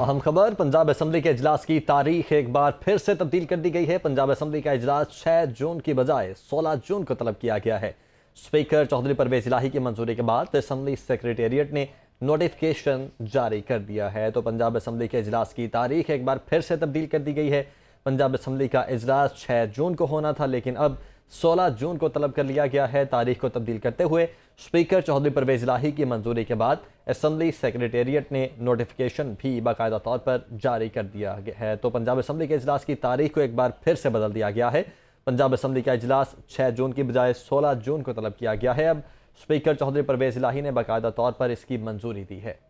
अहम खबर पंजाब असम्बली के अजलास की तारीख एक बार फिर से तब्दील कर दी गई है पंजाब असम्बली का अजलास 6 जून की बजाय 16 जून को तलब किया गया है स्पीकर चौधरी परवेज इलाही की मंजूरी के बाद असम्बली सेक्रेटेरिएट ने नोटिफिकेशन जारी कर दिया है तो पंजाब असम्बली के अजलास की तारीख एक बार फिर से तब्दील कर दी गई है पंजाब असम्बली का अजलास छः जून को होना था लेकिन अब 16 जून को तलब कर लिया गया है तारीख को तब्दील करते हुए स्पीकर चौधरी परवेज लाही की मंजूरी के बाद असम्बली सेक्रेटेरिएट ने नोटिफिकेशन भी बाकायदा तौर पर जारी कर दिया है तो पंजाब असम्बली के अजलास की तारीख को एक बार फिर से बदल दिया गया है पंजाब असम्बली का अजलास छः जून की बजाय सोलह जून को तलब किया गया है अब स्पीकर चौधरी परवेज लाही ने बाकायदा तौर पर इसकी मंजूरी दी है